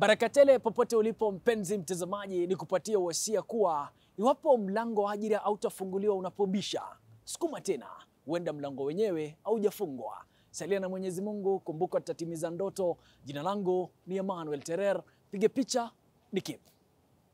Baraka tele popote ulipo mpenzi mtazamaji, ni kupatia uhasia kuwa iwapo mlango wa ajira hautafunguliwa unapobisha, sukuma tena, huenda mlango wenyewe haujafungwa. Salia na Mwenyezi Mungu, kumbuka tutatimiza ndoto. Jina langu ni Emmanuel Terer, piga picha ni